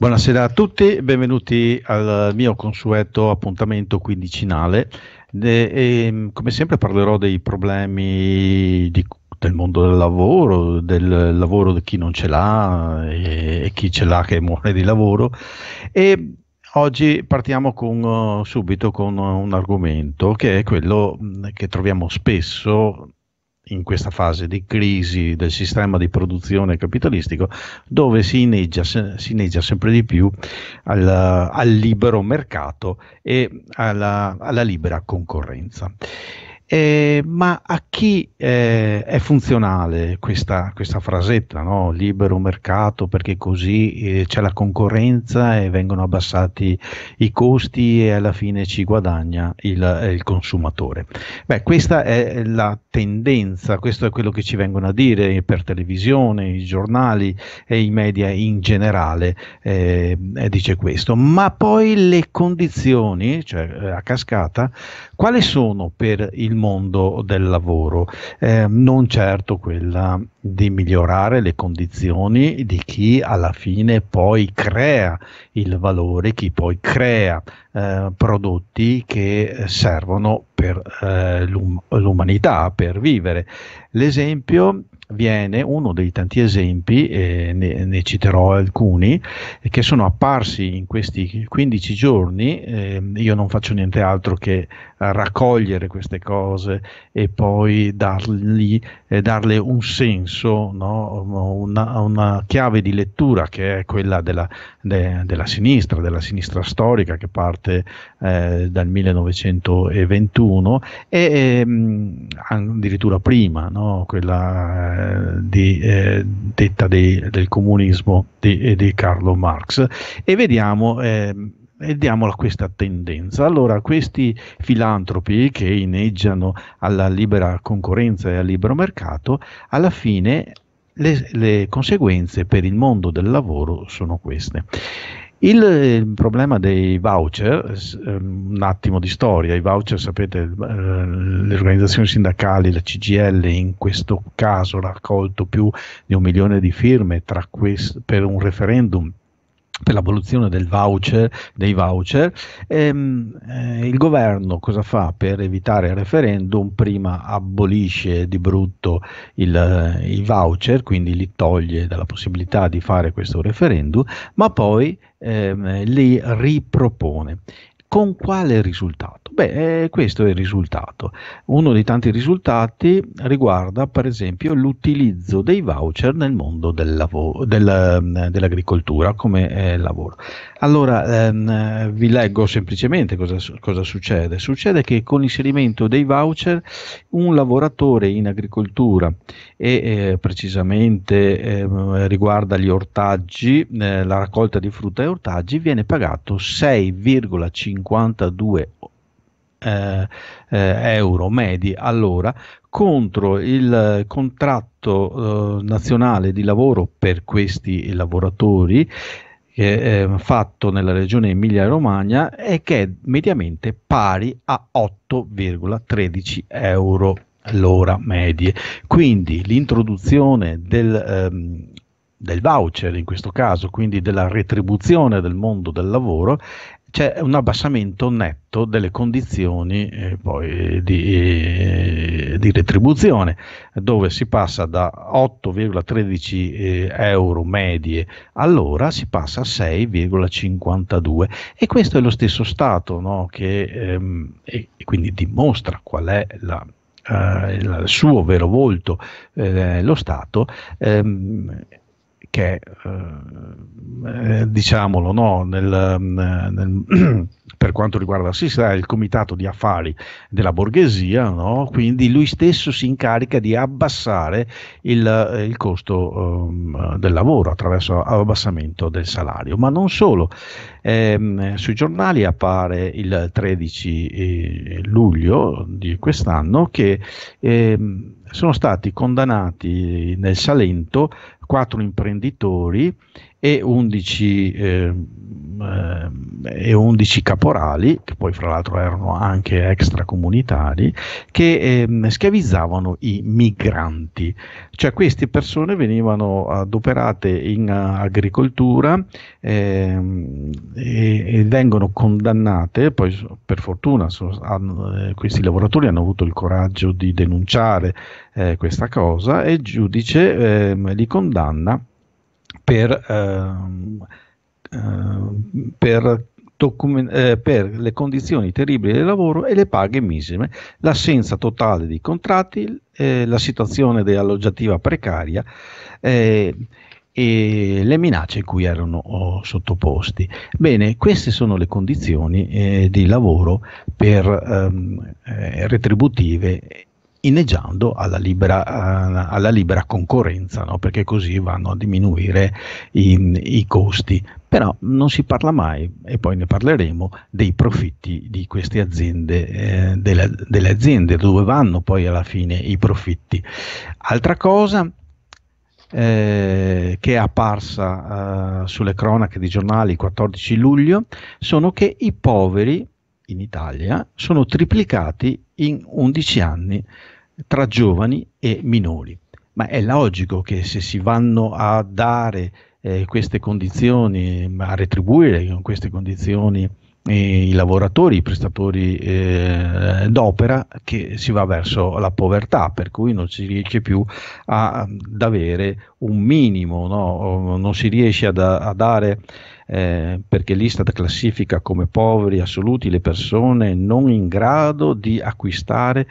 Buonasera a tutti, benvenuti al mio consueto appuntamento quindicinale. E, e, ehm, come sempre parlerò dei problemi di, del mondo del lavoro, del lavoro di chi non ce l'ha e, eh, e chi ce l'ha che muore di lavoro. E oggi partiamo con, eh, subito con un argomento che è quello mm, che troviamo spesso in questa fase di crisi del sistema di produzione capitalistico dove si inneggia, si inneggia sempre di più al, al libero mercato e alla, alla libera concorrenza. Eh, ma a chi eh, è funzionale questa, questa frasetta, no? libero mercato, perché così eh, c'è la concorrenza e vengono abbassati i costi e alla fine ci guadagna il, eh, il, consumatore? Beh, questa è la tendenza, questo è quello che ci vengono a dire per televisione, i giornali e i media in generale, eh, dice questo. Ma poi le condizioni, cioè eh, a cascata, quali sono per il mondo del lavoro, eh, non certo quella di migliorare le condizioni di chi alla fine poi crea il valore, chi poi crea eh, prodotti che servono per eh, l'um- l'umanità, per vivere. L'esempio viene uno dei tanti esempi, eh, ne, ne, citerò alcuni, che sono apparsi in questi 15 giorni. Eh, io non faccio niente altro che raccogliere queste cose e poi dargli, eh, darle un senso, no? una, una, chiave di lettura che è quella della, de, della sinistra, della sinistra storica che parte eh, dal 1921 e ehm, addirittura prima, no? quella di, eh, detta dei, del comunismo di, di, Carlo Marx e vediamo vediamola ehm, questa tendenza. Allora, questi filantropi che inneggiano alla libera concorrenza e al libero mercato, alla fine le, le conseguenze per il mondo del lavoro sono queste. Il, il problema dei voucher, ehm, un attimo di storia, i voucher sapete, eh, le organizzazioni sindacali, la CGL in questo caso ha raccolto più di un milione di firme quest- per un referendum per l'abolizione del voucher, dei voucher, ehm, eh, il governo cosa fa per evitare il referendum? Prima abolisce di brutto il, eh, i voucher, quindi li toglie dalla possibilità di fare questo referendum, ma poi ehm, li ripropone. Con quale risultato? Beh, eh, questo è il risultato. Uno dei tanti risultati riguarda, per esempio, l'utilizzo dei voucher nel mondo del lavoro, del, eh, dell'agricoltura come eh, lavoro. Allora, ehm, vi leggo semplicemente cosa, cosa, succede. Succede che con l'inserimento dei voucher un lavoratore in agricoltura e eh, precisamente eh, riguarda gli ortaggi, eh, la raccolta di frutta e ortaggi, viene pagato 6,5 52 eh, eh, euro medi all'ora contro il contratto eh, nazionale di lavoro per questi lavoratori che, eh, fatto nella regione Emilia-Romagna e che è mediamente pari a 8,13 euro l'ora medie. Quindi l'introduzione del, ehm, del voucher in questo caso, quindi della retribuzione del mondo del lavoro, c'è un abbassamento netto delle condizioni eh, poi, di, eh, di, retribuzione, dove si passa da 8,13 eh, euro medie all'ora, si passa a 6,52 e questo è lo stesso Stato no, che ehm, e, e quindi dimostra qual è la, eh, il suo vero volto, eh, lo Stato. Ehm, che eh, eh, diciamolo no, nel, mm, nel, per quanto riguarda sì, sarà il comitato di affari della borghesia, no? quindi lui stesso si incarica di abbassare il, eh, il costo um, del lavoro attraverso l'abbassamento del salario, ma non solo, Ehm, sui giornali appare il 13 eh, luglio di quest'anno che ehm, sono stati condannati nel Salento quattro imprenditori e 11, eh, ehm, e 11 caporali, che poi fra l'altro erano anche extracomunitari, che eh, schiavizzavano i migranti. Cioè queste persone venivano adoperate in agricoltura eh, e, e, vengono condannate, poi per fortuna so, hanno, eh, questi lavoratori hanno avuto il coraggio di denunciare eh, questa cosa e il giudice ehm, li condanna per, eh, eh, per, eh, per, le condizioni terribili del lavoro e le paghe misime, l'assenza totale di contratti, eh, la situazione dell'alloggiativa precaria eh, e le minacce cui erano oh, sottoposti. Bene, queste sono le condizioni eh, di lavoro per, ehm, eh, retributive inneggiando alla libera, eh, alla libera concorrenza, no? perché così vanno a diminuire i, i, costi. Però non si parla mai, e poi ne parleremo, dei profitti di queste aziende, eh, delle, delle aziende, dove vanno poi alla fine i profitti. Altra cosa eh, che è apparsa eh, sulle cronache di giornali il 14 luglio sono che i poveri in Italia sono triplicati in 11 anni tra giovani e minori. Ma è logico che se si vanno a dare eh, queste condizioni, a retribuire con queste condizioni eh, i lavoratori, i prestatori eh, d'opera, che si va verso la povertà, per cui non si riesce più a, ad avere un minimo, no? non si riesce ad, a dare eh, perché l'Istat classifica come poveri assoluti le persone non in grado di acquistare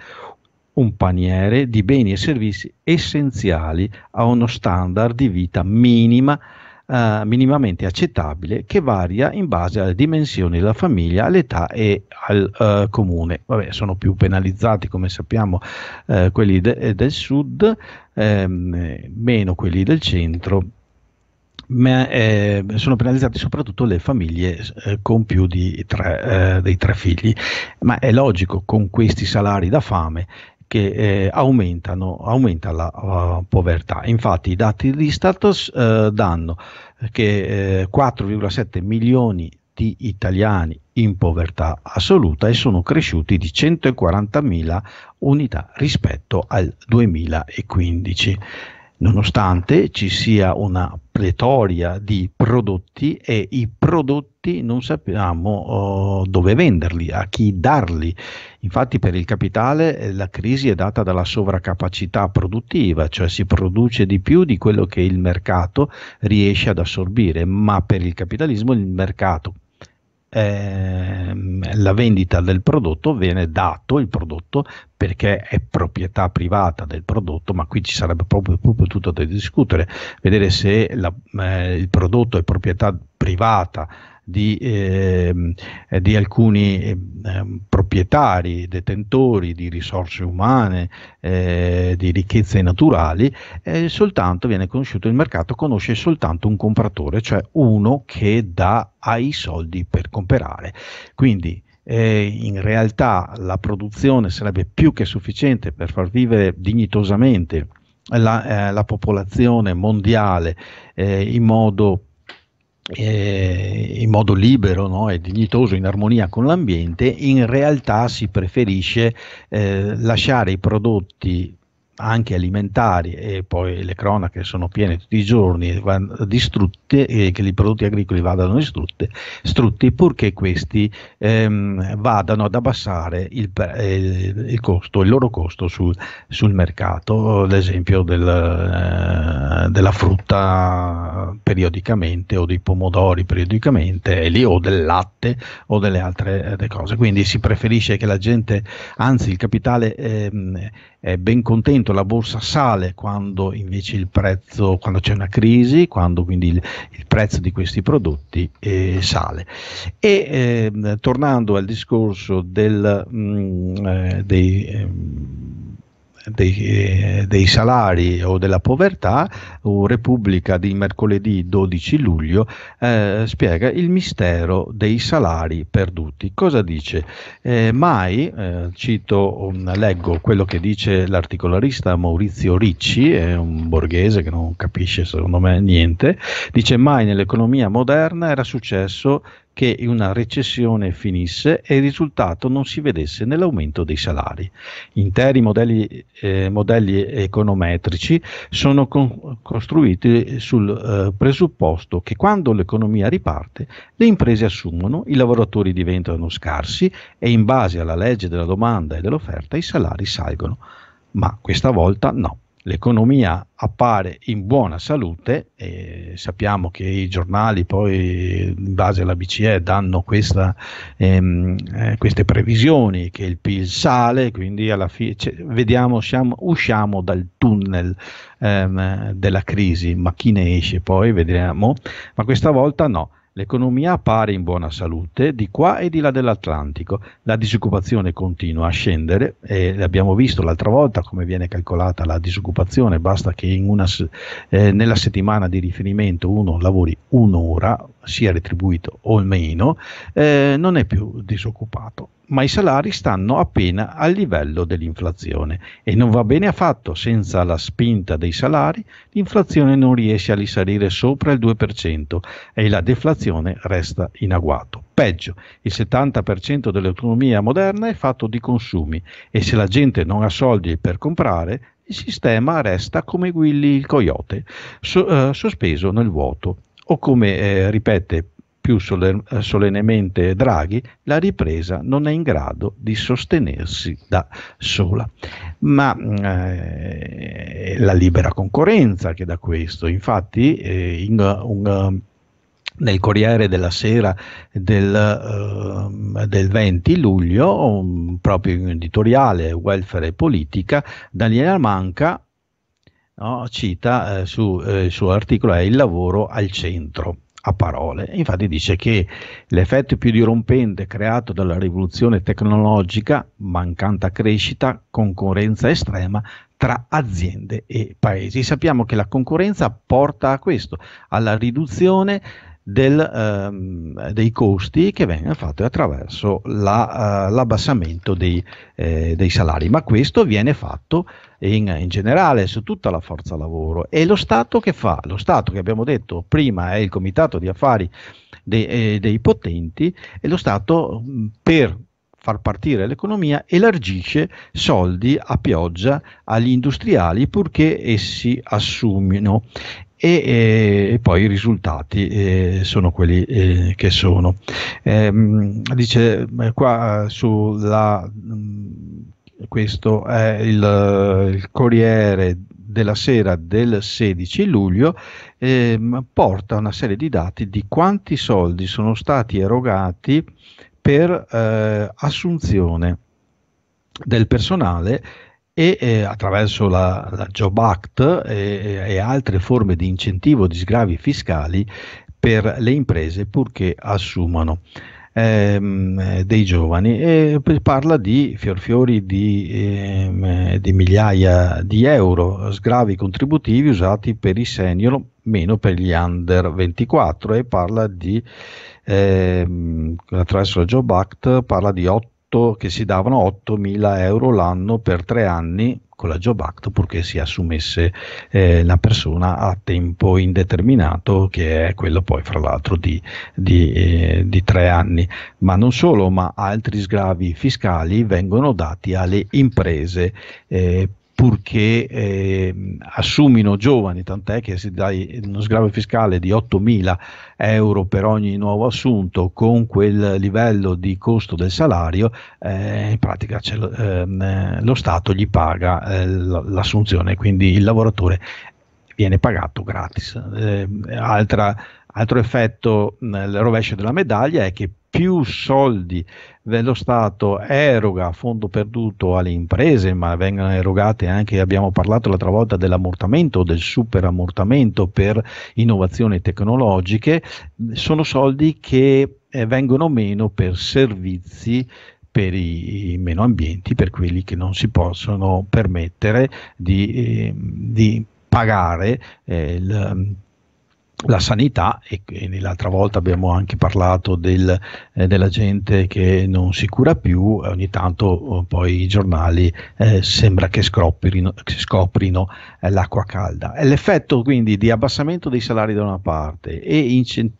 un paniere di beni e servizi essenziali a uno standard di vita minima, eh, minimamente accettabile che varia in base alle dimensioni della famiglia, all'età e al eh, comune. Vabbè, sono più penalizzati, come sappiamo, eh, quelli de- del sud, ehm, meno quelli del centro ma eh, sono penalizzate soprattutto le famiglie eh, con più di tre, eh, dei tre figli. Ma è logico con questi salari da fame che eh, aumenta la uh, povertà. Infatti i dati di status uh, eh, danno che 4,7 eh, milioni di italiani in povertà assoluta e sono cresciuti di 140.000 unità rispetto al 2015 nonostante ci sia una pletoria di prodotti e i prodotti non sappiamo uh, dove venderli, a chi darli. Infatti per il capitale eh, la crisi è data dalla sovraccapacità produttiva, cioè si produce di più di quello che il mercato riesce ad assorbire, ma per il capitalismo il mercato Ehm, la vendita del prodotto viene dato il prodotto perché è proprietà privata del prodotto, ma qui ci sarebbe proprio, proprio tutto da discutere, vedere se la, eh, il prodotto è proprietà privata di, eh, di alcuni eh, proprietari, detentori di risorse umane, eh, di ricchezze naturali, eh, soltanto viene conosciuto il mercato, conosce soltanto un compratore, cioè uno che dà ai soldi per comprare. Quindi eh, in realtà la produzione sarebbe più che sufficiente per far vivere dignitosamente la, eh, la popolazione mondiale in modo più eh, in modo libero no? e dignitoso, in armonia con l'ambiente, in realtà si preferisce eh, lasciare i prodotti anche alimentari e poi le cronache sono piene tutti i giorni, distrutte e che i prodotti agricoli vadano distrutti, strutti, purché questi ehm, vadano ad abbassare il, il, eh, il, costo, il loro costo sul, sul mercato, l'esempio del, eh, della frutta periodicamente o dei pomodori periodicamente lì, o del latte o delle altre eh, cose. Quindi si preferisce che la gente, anzi il capitale ehm, è ben contento appunto la borsa sale quando invece il prezzo, quando c'è una crisi, quando quindi il, il prezzo di questi prodotti eh, sale. E eh, tornando al discorso del, mh, mm, eh, dei ehm, dei, eh, dei, salari o della povertà, Repubblica di mercoledì 12 luglio, eh, spiega il mistero dei salari perduti. Cosa dice? Eh, mai, eh, cito, um, leggo quello che dice l'articolarista Maurizio Ricci, è un borghese che non capisce secondo me niente, dice mai nell'economia moderna era successo che una recessione finisse e il risultato non si vedesse nell'aumento dei salari. Interi modelli, eh, modelli econometrici sono con, costruiti sul eh, presupposto che quando l'economia riparte le imprese assumono, i lavoratori diventano scarsi e in base alla legge della domanda e dell'offerta i salari salgono. Ma questa volta no l'economia appare in buona salute e sappiamo che i giornali poi in base alla BCE danno questa, ehm, eh, queste previsioni che il PIL sale, quindi alla fine cioè, vediamo, siamo, usciamo dal tunnel ehm, della crisi, ma chi ne esce poi vedremo, ma questa volta no L'economia appare in buona salute di qua e di là dell'Atlantico, la disoccupazione continua a scendere e abbiamo visto l'altra volta come viene calcolata la disoccupazione, basta che una, eh, nella settimana di riferimento uno lavori un'ora, sia retribuito o meno, eh, non è più disoccupato, ma i salari stanno appena al livello dell'inflazione e non va bene affatto, senza la spinta dei salari l'inflazione non riesce a risalire sopra il 2% e la deflazione resta in agguato. Peggio, il 70% dell'economia moderna è fatto di consumi e se la gente non ha soldi per comprare, il sistema resta come Willy il coyote, so, eh, sospeso nel vuoto o come eh, ripete più solen- solennemente Draghi, la ripresa non è in grado di sostenersi da sola. Ma eh, la libera concorrenza che da questo, infatti, eh, in, un, nel Corriere della Sera del, uh, del 20 luglio, um, proprio in un editoriale Welfare e Politica, Daniela Manca no? cita eh, su, eh, il suo articolo è il lavoro al centro a parole. Infatti dice che l'effetto più dirompente creato dalla rivoluzione tecnologica, mancanta crescita, concorrenza estrema tra aziende e paesi. Sappiamo che la concorrenza porta a questo, alla riduzione del, ehm, dei costi che vengono fatti attraverso la, eh, l'abbassamento dei, eh, dei, salari, ma questo viene fatto in, in, generale su tutta la forza lavoro e lo Stato che fa? Lo Stato che abbiamo detto prima è il comitato di affari de, eh, dei potenti e lo Stato mm, per far partire l'economia elargisce soldi a pioggia agli industriali purché essi assumino e, e poi i risultati eh, sono quelli eh, che sono. Ehm, dice eh, qua sulla, mm, questo è il, il Corriere della sera del 16 luglio ehm, porta una serie di dati di quanti soldi sono stati erogati per eh, assunzione del personale e eh, attraverso la, la, Job Act e, eh, eh, e altre forme di incentivo di sgravi fiscali per le imprese purché assumano ehm, eh, dei giovani e parla di fiorfiori di, ehm, di, migliaia di euro, sgravi contributivi usati per i senior meno per gli under 24 e parla di ehm, attraverso la Job Act parla di 8 8, che si davano 8 mila euro l'anno per tre anni con la Job Act purché si assumesse eh, la persona a tempo indeterminato, che è quello poi fra l'altro di, di, eh, di, tre anni. Ma non solo, ma altri sgravi fiscali vengono dati alle imprese eh, purché eh, assumino giovani, tant'è che se dai uno sgravio fiscale di 8.000 euro per ogni nuovo assunto con quel livello di costo del salario, eh, in pratica lo, ehm, eh, lo, Stato gli paga eh, l'assunzione, quindi il lavoratore viene pagato gratis. Ehm, altra, altro effetto, il rovescio della medaglia è che più soldi dello Stato eroga a fondo perduto alle imprese, ma vengono erogate anche, abbiamo parlato l'altra volta dell'ammortamento, del superammortamento per innovazioni tecnologiche, sono soldi che eh, vengono meno per servizi per i, meno ambienti, per quelli che non si possono permettere di, ehm, di pagare eh, il la sanità e quindi l'altra volta abbiamo anche parlato del, eh, della gente che non si cura più e eh, ogni tanto eh, poi i giornali eh, sembra che scoprino, che scoprino eh, l'acqua calda. L'effetto quindi di abbassamento dei salari da una parte e incent-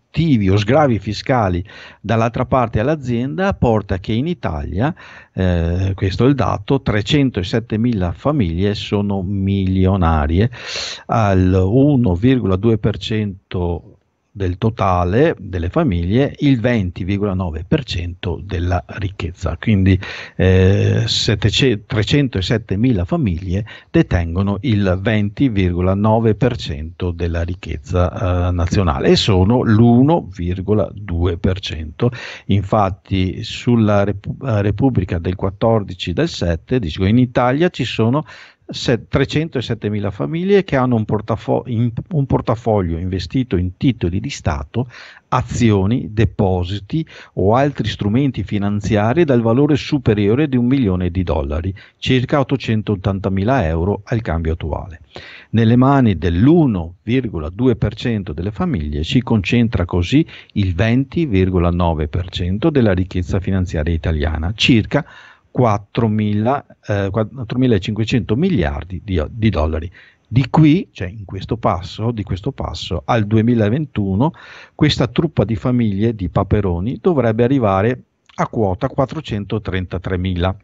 o sgravi fiscali dall'altra parte all'azienda porta che in Italia, eh, questo è il dato, 307.000 famiglie sono milionarie, al 1,2% del totale delle famiglie il 20,9% della ricchezza, quindi eh, 307.000 famiglie detengono il 20,9% della ricchezza eh, nazionale e sono l'1,2%. Infatti sulla eh, Repubblica del 14 del 7 dico in Italia ci sono 307.000 famiglie che hanno un, portafo- in, un, portafoglio investito in titoli di Stato, azioni, depositi o altri strumenti finanziari dal valore superiore di un milione di dollari, circa 880.000 euro al cambio attuale. Nelle mani dell'1,2% delle famiglie si concentra così il 20,9% della ricchezza finanziaria italiana, circa 4.500 eh, miliardi di, di dollari. Di qui, cioè in questo passo, di questo passo al 2021, questa truppa di famiglie di paperoni dovrebbe arrivare a quota 433.000.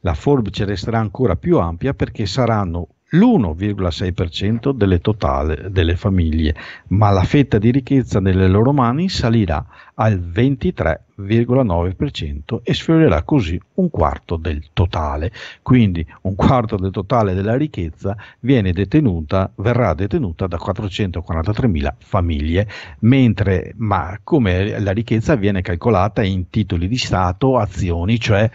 La forbice resterà ancora più ampia perché saranno l'1,6% delle totale delle famiglie, ma la fetta di ricchezza nelle loro mani salirà al 23,9% e sfiorerà così un quarto del totale. Quindi un quarto del totale della ricchezza detenuta, verrà detenuta da 443.000 famiglie, mentre ma come la ricchezza viene calcolata in titoli di Stato, azioni, cioè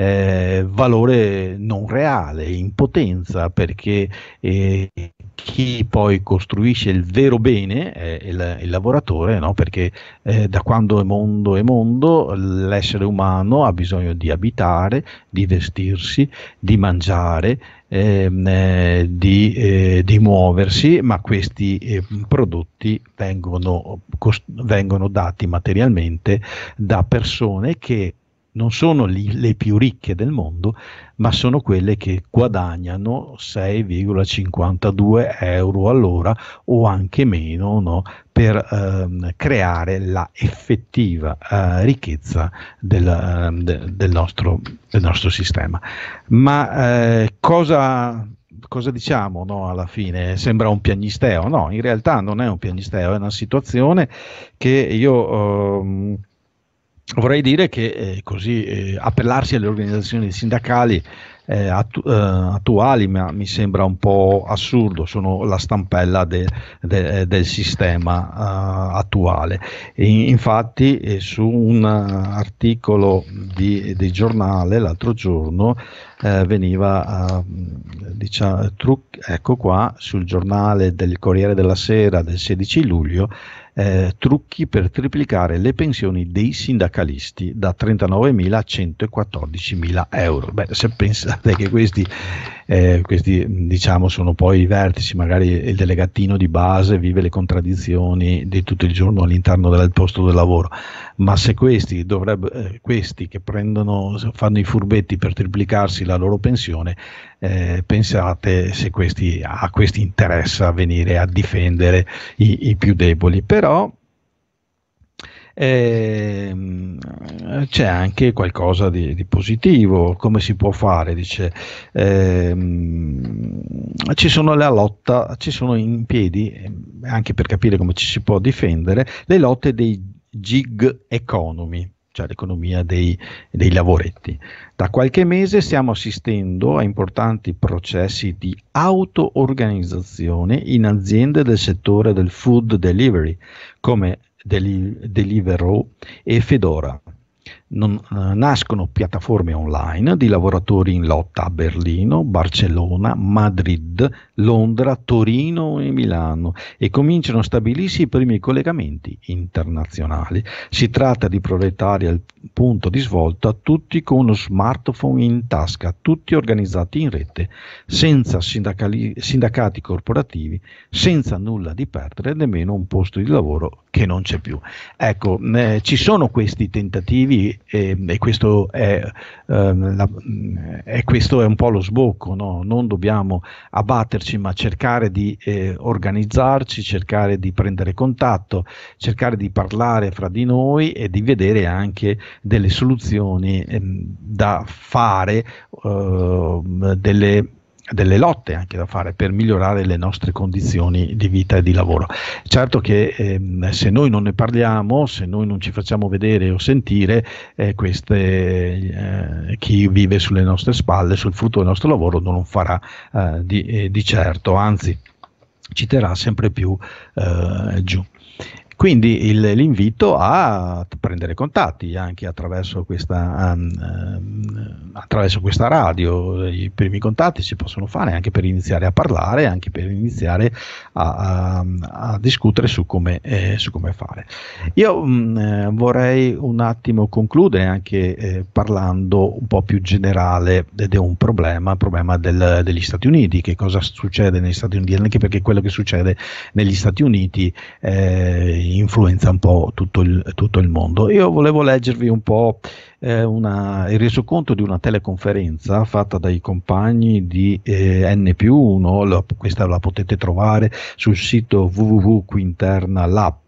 eh, valore non reale, in potenza, perché eh, chi poi costruisce il vero bene è il, il lavoratore, no? perché eh, da quando è mondo è mondo l'essere umano ha bisogno di abitare, di vestirsi, di mangiare, ehm, eh, di, eh, di, muoversi, ma questi eh, prodotti vengono, cost- vengono dati materialmente da persone che non sono li, le più ricche del mondo, ma sono quelle che guadagnano 6,52 euro all'ora o anche meno no, per ehm, creare la effettiva eh, ricchezza del, ehm, de, del, nostro, del, nostro, sistema. Ma eh, cosa cosa diciamo no, alla fine? Sembra un piagnisteo, no, in realtà non è un piagnisteo, è una situazione che io ehm, vorrei dire che eh, così eh, appellarsi alle organizzazioni sindacali eh, attu- eh, attuali ma mi sembra un po' assurdo, sono la stampella de- de- eh, del sistema eh, attuale. E infatti su un articolo di, di giornale l'altro giorno eh, veniva diciamo, truc- ecco qua sul giornale del Corriere della Sera del 16 luglio eh, trucchi per triplicare le pensioni dei sindacalisti da 39.000 a 114.000 euro. Beh, se pensate che questi, eh, questi diciamo, sono poi i vertici, magari il delegatino di base vive le contraddizioni di tutto il giorno all'interno del posto del lavoro, ma se questi, dovrebbe, eh, questi che prendono, fanno i furbetti per triplicarsi la loro pensione, eh, pensate se questi, a questi interessa venire a difendere i, i più deboli. Però eh, c'è anche qualcosa di, di, positivo. Come si può fare? Dice, ehm, ci sono la lotta, ci sono in piedi, eh, anche per capire come ci si può difendere, le lotte dei gig economy cioè l'economia dei, dei lavoretti. Da qualche mese stiamo assistendo a importanti processi di auto-organizzazione in aziende del settore del food delivery, come Deli- Deliveroo e Fedora non, eh, nascono piattaforme online di lavoratori in lotta a Berlino, Barcellona, Madrid, Londra, Torino e Milano e cominciano a stabilirsi i primi collegamenti internazionali. Si tratta di proletari al punto di svolta, tutti con uno smartphone in tasca, tutti organizzati in rete, senza sindacali- sindacati corporativi, senza nulla di perdere, nemmeno un posto di lavoro che non c'è più. Ecco, eh, ci sono questi tentativi e, ehm, e questo, è, ehm, la, mm, e questo è un po' lo sbocco, no? non dobbiamo abbatterci ma cercare di eh, organizzarci, cercare di prendere contatto, cercare di parlare fra di noi e di vedere anche delle soluzioni ehm, da fare, eh, delle delle lotte anche da fare per migliorare le nostre condizioni di vita e di lavoro. Certo che ehm, se noi non ne parliamo, se noi non ci facciamo vedere o sentire, eh, queste, eh, chi vive sulle nostre spalle, sul frutto del nostro lavoro, non lo farà eh, di, eh, di certo, anzi ci terrà sempre più eh, giù. Quindi il, l'invito a prendere contatti anche attraverso questa, um, ehm, attraverso questa radio, i primi contatti si possono fare anche per iniziare a parlare, anche per iniziare a, a, a discutere su come, eh, su come, fare. Io mh, mm, eh, vorrei un attimo concludere anche eh, parlando un po' più generale di un problema, il problema del, degli Stati Uniti, che cosa succede negli Stati Uniti, anche perché quello che succede negli Stati Uniti eh, influenza un po' tutto il, tutto il mondo. Io volevo leggervi un po' eh, una, il resoconto di una teleconferenza fatta dai compagni di eh, N più 1, la, questa la potete trovare sul sito www.quinternalab.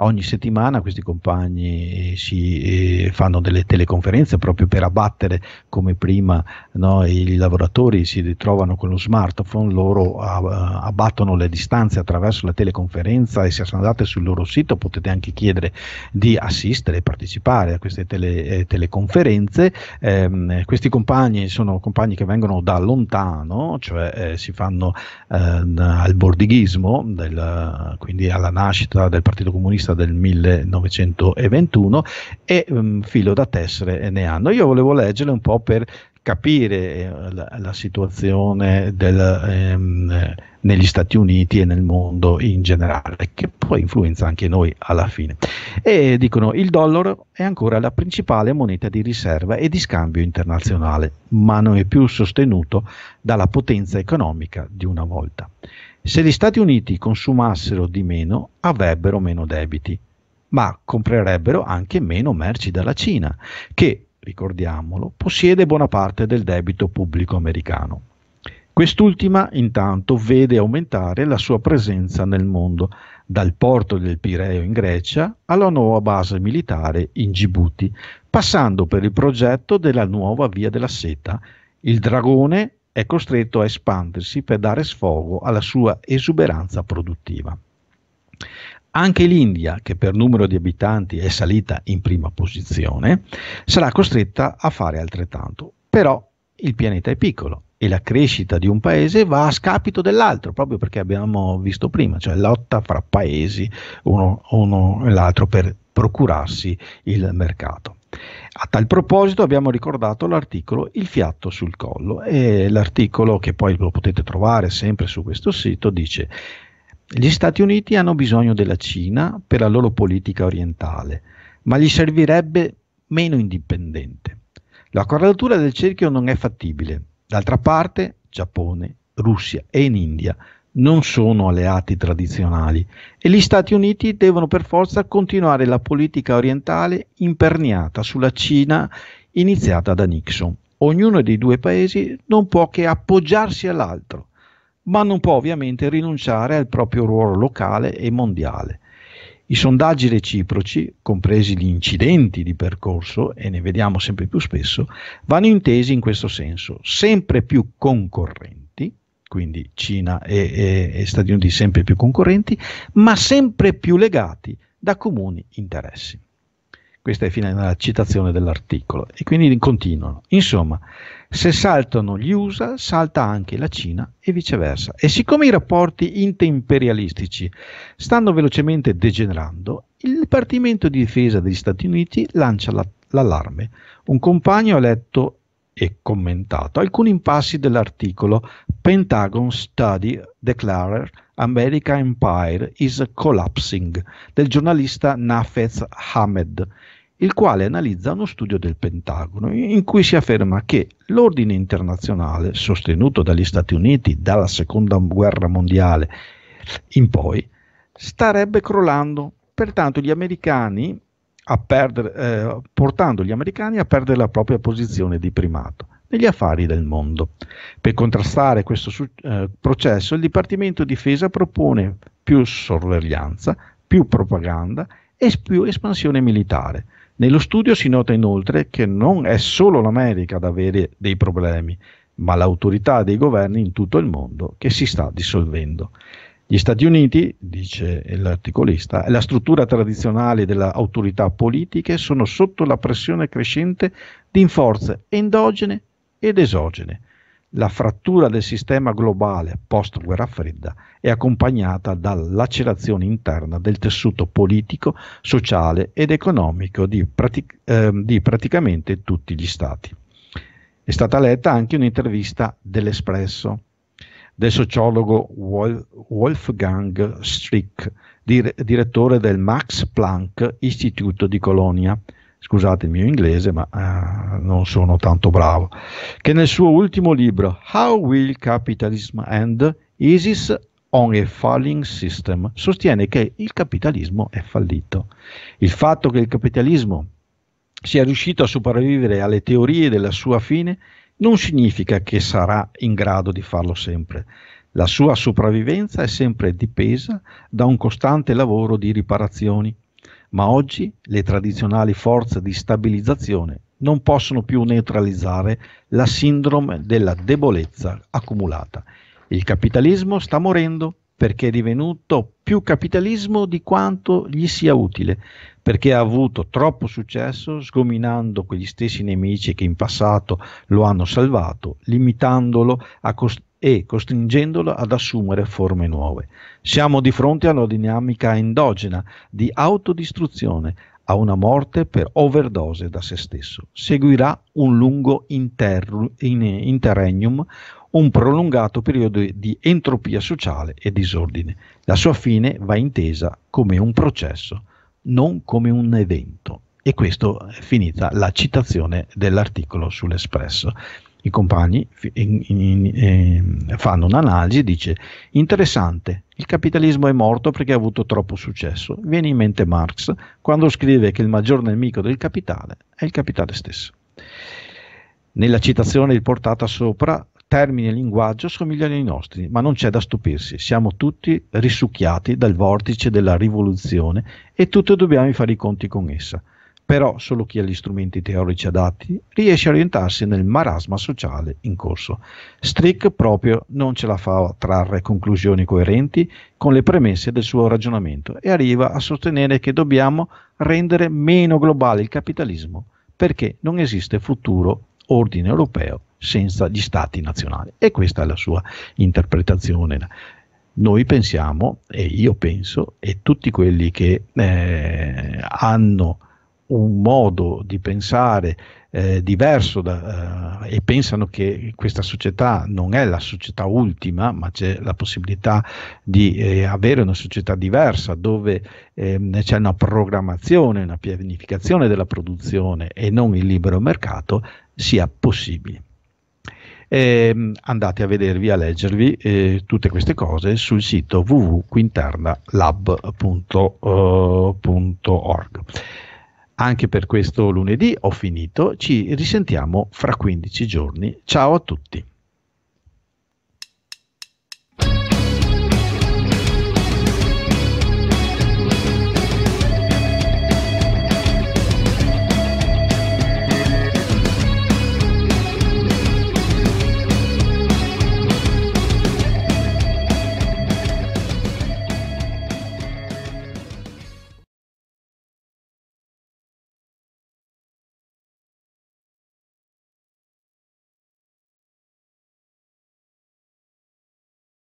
Ogni settimana questi compagni eh, si eh, fanno delle teleconferenze proprio per abbattere, come prima no, i lavoratori si ritrovano con lo smartphone, loro abbattono le distanze attraverso la teleconferenza e se andate sul loro sito potete anche chiedere di assistere e partecipare a queste teleconferenze eh, delle teleconferenze. Eh, questi compagni sono compagni che vengono da lontano, cioè eh, si fanno ehm, al bordighismo, del, quindi alla nascita del Partito Comunista del 1921 e um, filo da tessere ne hanno. Io volevo leggere un po' per capire eh, la, la situazione del, ehm, negli Stati Uniti e nel mondo in generale, che poi influenza anche noi alla fine. E dicono il dollaro è ancora la principale moneta di riserva e di scambio internazionale, ma non è più sostenuto dalla potenza economica di una volta. Se gli Stati Uniti consumassero di meno, avrebbero meno debiti, ma comprerebbero anche meno merci dalla Cina, che ricordiamolo, possiede buona parte del debito pubblico americano. Quest'ultima intanto vede aumentare la sua presenza nel mondo, dal porto del Pireo in Grecia alla nuova base militare in Gibuti, passando per il progetto della nuova via della seta. Il dragone è costretto a espandersi per dare sfogo alla sua esuberanza produttiva. Anche l'India, che per numero di abitanti è salita in prima posizione, sarà costretta a fare altrettanto. Però il pianeta è piccolo e la crescita di un paese va a scapito dell'altro, proprio perché abbiamo visto prima, cioè lotta fra paesi uno, uno e l'altro per procurarsi il mercato. A tal proposito abbiamo ricordato l'articolo Il fiatto sul collo e l'articolo che poi lo potete trovare sempre su questo sito dice gli Stati Uniti hanno bisogno della Cina per la loro politica orientale, ma gli servirebbe meno indipendente. La quadratura del cerchio non è fattibile. D'altra parte, Giappone, Russia e in India non sono alleati tradizionali e gli Stati Uniti devono per forza continuare la politica orientale imperniata sulla Cina iniziata da Nixon. Ognuno dei due paesi non può che appoggiarsi all'altro ma non può ovviamente rinunciare al proprio ruolo locale e mondiale. I sondaggi reciproci, compresi gli incidenti di percorso, e ne vediamo sempre più spesso, vanno intesi in questo senso, sempre più concorrenti, quindi Cina e, e, e Stati Uniti sempre più concorrenti, ma sempre più legati da comuni interessi. Questa è fine la citazione dell'articolo. E quindi continuano. Insomma, se saltano gli USA, salta anche la Cina e viceversa. E siccome i rapporti interimperialistici stanno velocemente degenerando, il Dipartimento di Difesa degli Stati Uniti lancia la, l'allarme. Un compagno ha letto e commentato alcuni impassi dell'articolo Pentagon Study Declarer America Empire is Collapsing del giornalista Nafez Hamed, il quale analizza uno studio del Pentagono in cui si afferma che l'ordine internazionale sostenuto dagli Stati Uniti dalla seconda guerra mondiale in poi starebbe crollando, pertanto gli americani perdere, eh, portando gli americani a perdere la propria posizione di primato negli affari del mondo. Per contrastare questo eh, processo il Dipartimento Difesa propone più sorveglianza, più propaganda e più espansione militare, nello studio si nota inoltre che non è solo l'America ad avere dei problemi, ma l'autorità dei governi in tutto il mondo che si sta dissolvendo. Gli Stati Uniti, dice l'articolista, e la struttura tradizionale delle autorità politiche sono sotto la pressione crescente di forze endogene ed esogene la frattura del sistema globale post-guerra fredda è accompagnata dall'accelerazione interna del tessuto politico, sociale ed economico di, pratic- eh, di praticamente tutti gli stati. È stata letta anche un'intervista dell'Espresso del sociologo Wolfgang Strick, direttore del Max Planck Istituto di Colonia, scusate il mio inglese, ma uh, non sono tanto bravo, che nel suo ultimo libro How Will Capitalism End? ISIS on a Falling System sostiene che il capitalismo è fallito. Il fatto che il capitalismo sia riuscito a sopravvivere alle teorie della sua fine non significa che sarà in grado di farlo sempre. La sua sopravvivenza è sempre dipesa da un costante lavoro di riparazioni, ma oggi le tradizionali forze di stabilizzazione non possono più neutralizzare la sindrome della debolezza accumulata. Il capitalismo sta morendo perché è divenuto più capitalismo di quanto gli sia utile, perché ha avuto troppo successo sgominando quegli stessi nemici che in passato lo hanno salvato, limitandolo cost- e costringendolo ad assumere forme nuove. Siamo di fronte a una dinamica endogena di autodistruzione, a una morte per overdose da se stesso. Seguirà un lungo inter- in- interregnum un prolungato periodo di entropia sociale e disordine. La sua fine va intesa come un processo, non come un evento. E questo è finita la citazione dell'articolo sull'Espresso. I compagni in, in, in, eh, fanno un'analisi, dice interessante, il capitalismo è morto perché ha avuto troppo successo. Viene in mente Marx quando scrive che il maggior nemico del capitale è il capitale stesso. Nella citazione riportata sopra termini e linguaggio somigliano ai nostri, ma non c'è da stupirsi, siamo tutti risucchiati dal vortice della rivoluzione e tutti dobbiamo fare i conti con essa. Però solo chi ha gli strumenti teorici adatti riesce a orientarsi nel marasma sociale in corso. Strick proprio non ce la fa a trarre conclusioni coerenti con le premesse del suo ragionamento e arriva a sostenere che dobbiamo rendere meno globale il capitalismo perché non esiste futuro ordine europeo senza gli stati nazionali. E questa è la sua interpretazione. Noi pensiamo, e io penso, e tutti quelli che eh, hanno un modo di pensare eh, diverso da, eh, e pensano che questa società non è la società ultima, ma c'è la possibilità di eh, avere una società diversa dove ehm, c'è una programmazione, una pianificazione della produzione e non il libero mercato, sia possibile e ehm, andate a vedervi, a leggervi eh, tutte queste cose sul sito www.quinternalab.org. Eh, Anche per questo lunedì ho finito, ci risentiamo fra 15 giorni. Ciao a tutti.